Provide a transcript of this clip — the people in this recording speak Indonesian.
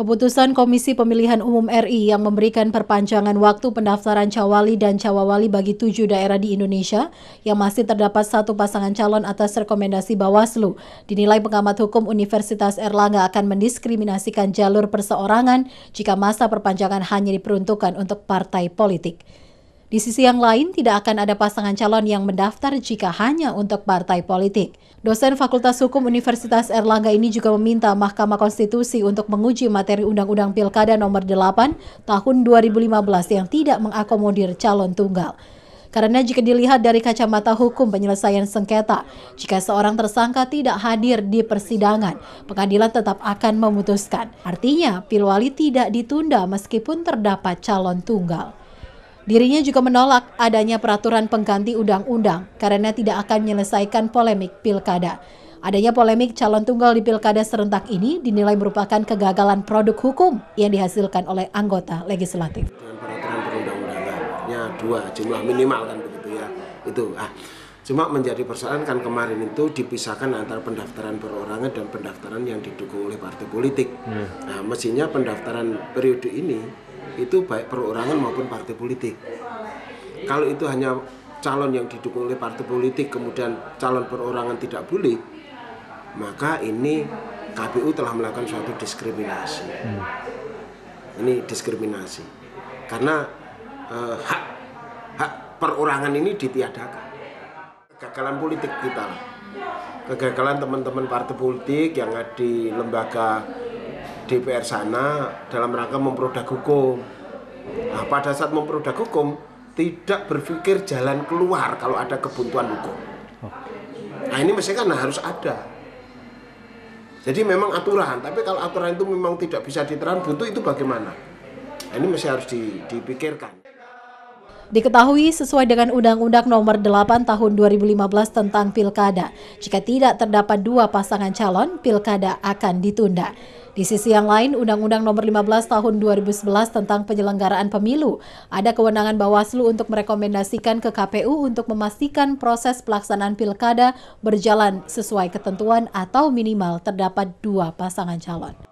Keputusan Komisi Pemilihan Umum RI yang memberikan perpanjangan waktu pendaftaran cawali dan cawawali bagi tujuh daerah di Indonesia yang masih terdapat satu pasangan calon atas rekomendasi Bawaslu dinilai pengamat hukum Universitas Erlangga akan mendiskriminasikan jalur perseorangan jika masa perpanjangan hanya diperuntukkan untuk partai politik. Di sisi yang lain, tidak akan ada pasangan calon yang mendaftar jika hanya untuk partai politik. Dosen Fakultas Hukum Universitas Erlangga ini juga meminta Mahkamah Konstitusi untuk menguji materi Undang-Undang Pilkada Nomor 8 Tahun 2015 yang tidak mengakomodir calon tunggal. Karena jika dilihat dari kacamata hukum penyelesaian sengketa, jika seorang tersangka tidak hadir di persidangan, pengadilan tetap akan memutuskan. Artinya, Pilwali tidak ditunda meskipun terdapat calon tunggal. Dirinya juga menolak adanya peraturan pengganti undang-undang karena tidak akan menyelesaikan polemik pilkada. Adanya polemik calon tunggal di pilkada serentak ini dinilai merupakan kegagalan produk hukum yang dihasilkan oleh anggota legislatif. Peraturan perundang-undangannya dua jumlah minimal kan begitu ya itu ah Cuma menjadi persoalan kan kemarin itu dipisahkan antara pendaftaran perorangan dan pendaftaran yang didukung oleh partai politik. Hmm. Nah, mestinya pendaftaran periode ini itu baik perorangan maupun partai politik. Kalau itu hanya calon yang didukung oleh partai politik kemudian calon perorangan tidak boleh, maka ini KPU telah melakukan suatu diskriminasi. Hmm. Ini diskriminasi karena eh, hak hak perorangan ini ditiadakan. Kegagalan politik kita, kegagalan teman-teman partai politik yang ada di lembaga DPR sana dalam rangka memproduk hukum. Nah, pada saat memproduk hukum tidak berpikir jalan keluar kalau ada kebuntuan hukum. Nah ini mesti kan harus ada. Jadi memang aturan, tapi kalau aturan itu memang tidak bisa diterapkan butuh itu bagaimana? Nah, ini mesti harus dipikirkan. Diketahui sesuai dengan Undang-Undang Nomor 8 Tahun 2015 tentang Pilkada, jika tidak terdapat dua pasangan calon, pilkada akan ditunda. Di sisi yang lain, Undang-Undang Nomor 15 Tahun 2011 tentang penyelenggaraan pemilu ada kewenangan Bawaslu untuk merekomendasikan ke KPU untuk memastikan proses pelaksanaan pilkada berjalan sesuai ketentuan atau minimal terdapat dua pasangan calon.